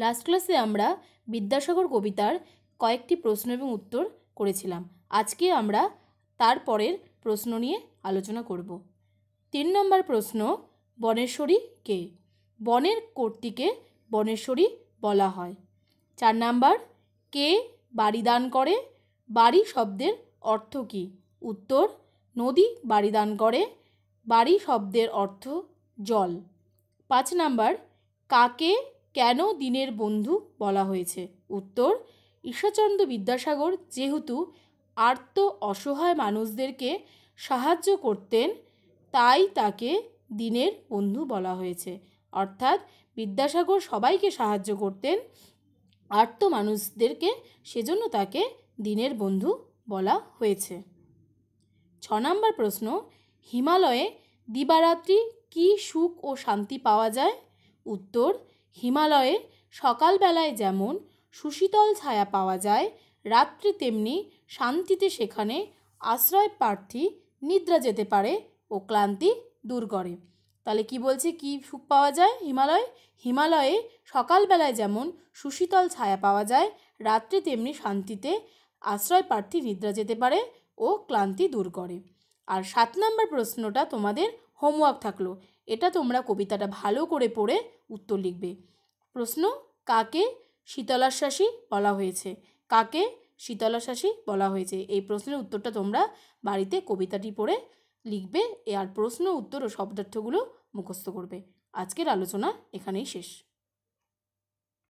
last ক্লাসে আমরা বিদ্যাসাগর কবিতার কয়েকটি প্রশ্ন এবং উত্তর করেছিলাম আজকে আমরা তারপরের প্রশ্ন নিয়ে আলোচনা করব তিন নম্বর প্রশ্ন বনেশ্বরী কে বনের কর্তিকে বনেশ্বরী বলা হয় চার নাম্বার কে বাড়ি দান করে বাড়ি শব্দের অর্থ কী উত্তর নদী বাড়ি দান করে বাড়ি শব্দের অর্থ জল পাঁচ নাম্বার কাকে কেন দিনের বন্ধু বলা হয়েছে উত্তর ঈশ্বরচন্দ্র বিদ্যাসাগর যেহেতু আর্ত অসহায় মানুষদেরকে সাহায্য করতেন তাই তাকে দিনের বন্ধু বলা হয়েছে অর্থাৎ বিদ্যাসাগর সবাইকে সাহায্য করতেন আর্ত মানুষদেরকে সেজন্য তাকে দিনের বন্ধু বলা হয়েছে ছ নম্বর প্রশ্ন হিমালয়ে দিবারাত্রি কি সুখ ও শান্তি পাওয়া যায় উত্তর হিমালয়ে সকালবেলায় যেমন সুশীতল ছায়া পাওয়া যায় রাত্রে তেমনি শান্তিতে সেখানে আশ্রয় প্রার্থী নিদ্রা যেতে পারে ও ক্লান্তি দূর করে তাহলে কি বলছে কি সুখ পাওয়া যায় হিমালয় হিমালয়ে সকালবেলায় যেমন সুশীতল ছায়া পাওয়া যায় রাত্রে তেমনি শান্তিতে আশ্রয় প্রার্থী নিদ্রা যেতে পারে ও ক্লান্তি দূর করে আর সাত নম্বর প্রশ্নটা তোমাদের হোমওয়ার্ক থাকলো এটা তোমরা কবিতাটা ভালো করে পড়ে উত্তর লিখবে প্রশ্ন কাকে শীতলাশ্বাসী বলা হয়েছে কাকে শীতলাশ্বাসী বলা হয়েছে এই প্রশ্নের উত্তরটা তোমরা বাড়িতে কবিতাটি পড়ে লিখবে এ আর প্রশ্ন উত্তর ও শব্দার্থগুলো মুখস্থ করবে আজকের আলোচনা এখানেই শেষ